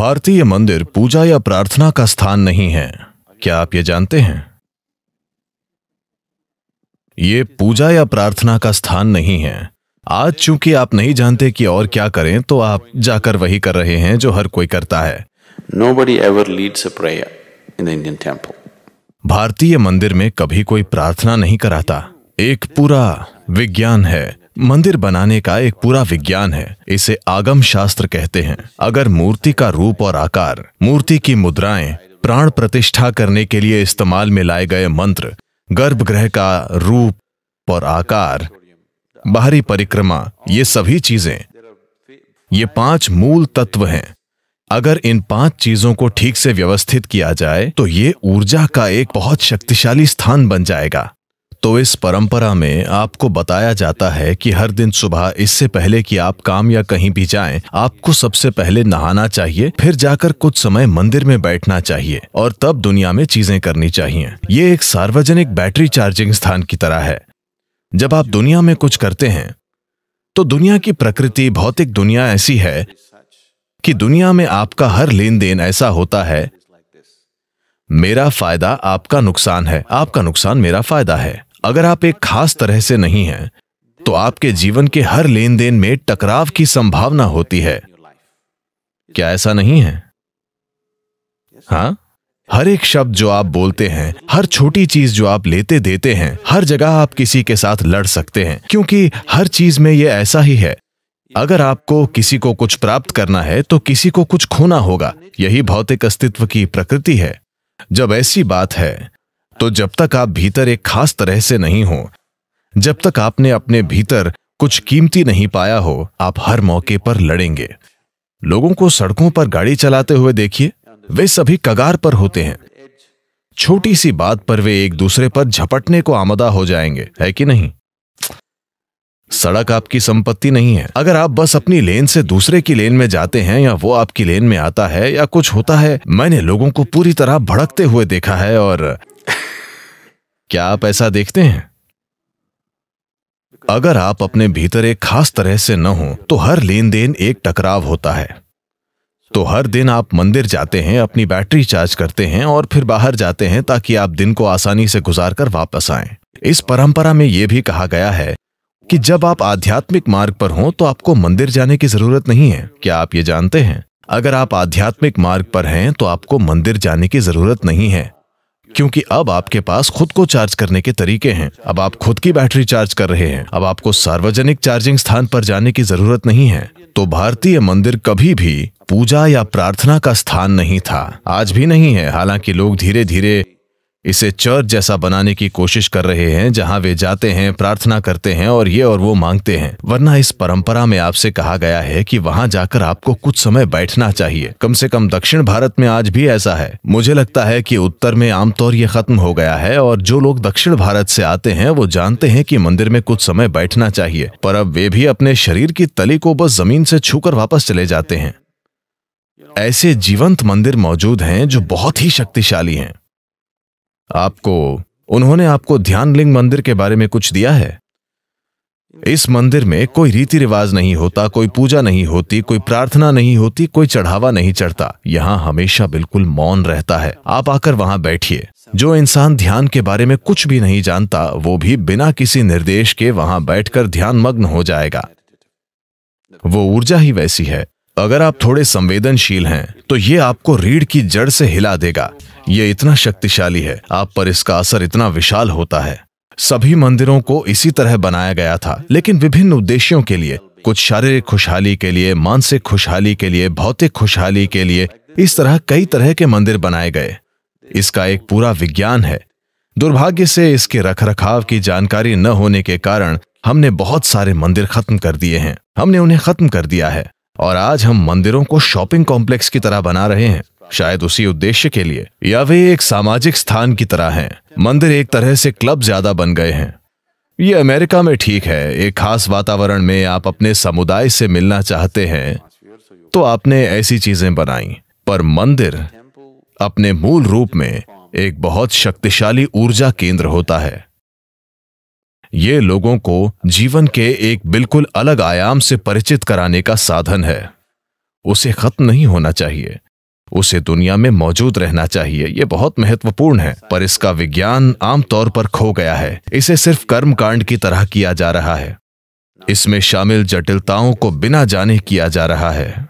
भारतीय मंदिर पूजा या प्रार्थना का स्थान नहीं है क्या आप ये जानते हैं ये पूजा या प्रार्थना का स्थान नहीं है आज चूंकि आप नहीं जानते कि और क्या करें तो आप जाकर वही कर रहे हैं जो हर कोई करता है nobody ever a in Indian temple भारतीय मंदिर में कभी कोई प्रार्थना नहीं कराता एक पूरा विज्ञान है मंदिर बनाने का एक पूरा विज्ञान है इसे आगम शास्त्र कहते हैं अगर मूर्ति का रूप और आकार मूर्ति की मुद्राएं प्राण प्रतिष्ठा करने के लिए इस्तेमाल में लाए गए मंत्र गर्भगृह का रूप और आकार बाहरी परिक्रमा ये सभी चीजें ये पांच मूल तत्व हैं अगर इन पांच चीजों को ठीक से व्यवस्थित किया जाए तो ये ऊर्जा का एक बहुत शक्तिशाली स्थान बन जाएगा तो इस परंपरा में आपको बताया जाता है कि हर दिन सुबह इससे पहले कि आप काम या कहीं भी जाएं, आपको सबसे पहले नहाना चाहिए फिर जाकर कुछ समय मंदिर में बैठना चाहिए और तब दुनिया में चीजें करनी चाहिए ये एक सार्वजनिक बैटरी चार्जिंग स्थान की तरह है जब आप दुनिया में कुछ करते हैं तो दुनिया की प्रकृति भौतिक दुनिया ऐसी है कि दुनिया में आपका हर लेन देन ऐसा होता है मेरा फायदा आपका नुकसान है आपका नुकसान मेरा फायदा है अगर आप एक खास तरह से नहीं हैं तो आपके जीवन के हर लेन देन में टकराव की संभावना होती है क्या ऐसा नहीं है हाँ हर एक शब्द जो आप बोलते हैं हर छोटी चीज जो आप लेते देते हैं हर जगह आप किसी के साथ लड़ सकते हैं क्योंकि हर चीज में यह ऐसा ही है अगर आपको किसी को कुछ प्राप्त करना है तो किसी को कुछ खोना होगा यही भौतिक अस्तित्व की प्रकृति है जब ऐसी बात है तो जब तक आप भीतर एक खास तरह से नहीं हो जब तक आपने अपने भीतर कुछ कीमती नहीं पाया हो आप हर मौके पर लड़ेंगे लोगों को सड़कों पर गाड़ी चलाते हुए देखिए वे सभी कगार पर होते हैं छोटी सी बात पर वे एक दूसरे पर झपटने को आमदा हो जाएंगे है कि नहीं सड़क आपकी संपत्ति नहीं है अगर आप बस अपनी लेन से दूसरे की लेन में जाते हैं या वो आपकी लेन में आता है या कुछ होता है मैंने लोगों को पूरी तरह भड़कते हुए देखा है और क्या आप ऐसा देखते हैं अगर आप अपने भीतर एक खास तरह से न हो तो हर लेन देन एक टकराव होता है तो हर दिन आप मंदिर जाते हैं अपनी बैटरी चार्ज करते हैं और फिर बाहर जाते हैं ताकि आप दिन को आसानी से गुजार कर वापस आए इस परंपरा में यह भी कहा गया है कि जब आप आध्यात्मिक मार्ग पर हों तो आपको मंदिर जाने की जरूरत नहीं है क्या आप ये जानते हैं अगर आप आध्यात्मिक मार्ग पर हैं तो आपको मंदिर जाने की जरूरत नहीं है क्योंकि अब आपके पास खुद को चार्ज करने के तरीके हैं अब आप खुद की बैटरी चार्ज कर रहे हैं अब आपको सार्वजनिक चार्जिंग स्थान पर जाने की जरूरत नहीं है तो भारतीय मंदिर कभी भी पूजा या प्रार्थना का स्थान नहीं था आज भी नहीं है हालांकि लोग धीरे धीरे इसे चर्च जैसा बनाने की कोशिश कर रहे हैं जहां वे जाते हैं प्रार्थना करते हैं और ये और वो मांगते हैं वरना इस परंपरा में आपसे कहा गया है कि वहां जाकर आपको कुछ समय बैठना चाहिए कम से कम दक्षिण भारत में आज भी ऐसा है मुझे लगता है कि उत्तर में आमतौर ये खत्म हो गया है और जो लोग दक्षिण भारत से आते हैं वो जानते हैं की मंदिर में कुछ समय बैठना चाहिए पर अब वे भी अपने शरीर की तली को बस जमीन से छू वापस चले जाते हैं ऐसे जीवंत मंदिर मौजूद हैं जो बहुत ही शक्तिशाली हैं आपको उन्होंने आपको ध्यानलिंग मंदिर के बारे में कुछ दिया है इस मंदिर में कोई रीति रिवाज नहीं होता कोई पूजा नहीं होती कोई प्रार्थना नहीं होती कोई चढ़ावा नहीं चढ़ता यहाँ हमेशा बिल्कुल मौन रहता है आप आकर वहां बैठिए जो इंसान ध्यान के बारे में कुछ भी नहीं जानता वो भी बिना किसी निर्देश के वहां बैठकर ध्यानमग्न हो जाएगा वो ऊर्जा ही वैसी है अगर आप थोड़े संवेदनशील हैं तो ये आपको रीढ़ की जड़ से हिला देगा ये इतना शक्तिशाली है आप पर इसका असर इतना विशाल होता है सभी मंदिरों को इसी तरह बनाया गया था लेकिन विभिन्न उद्देश्यों के लिए कुछ शारीरिक खुशहाली के लिए मानसिक खुशहाली के लिए भौतिक खुशहाली के लिए इस तरह कई तरह के मंदिर बनाए गए इसका एक पूरा विज्ञान है दुर्भाग्य से इसके रखरखाव की जानकारी न होने के कारण हमने बहुत सारे मंदिर खत्म कर दिए हैं हमने उन्हें खत्म कर दिया है और आज हम मंदिरों को शॉपिंग कॉम्प्लेक्स की तरह बना रहे हैं शायद उसी उद्देश्य के लिए या वे एक सामाजिक स्थान की तरह हैं मंदिर एक तरह से क्लब ज्यादा बन गए हैं ये अमेरिका में ठीक है एक खास वातावरण में आप अपने समुदाय से मिलना चाहते हैं तो आपने ऐसी चीजें बनाई पर मंदिर अपने मूल रूप में एक बहुत शक्तिशाली ऊर्जा केंद्र होता है ये लोगों को जीवन के एक बिल्कुल अलग आयाम से परिचित कराने का साधन है उसे खत्म नहीं होना चाहिए उसे दुनिया में मौजूद रहना चाहिए यह बहुत महत्वपूर्ण है पर इसका विज्ञान आमतौर पर खो गया है इसे सिर्फ कर्म कांड की तरह किया जा रहा है इसमें शामिल जटिलताओं को बिना जाने किया जा रहा है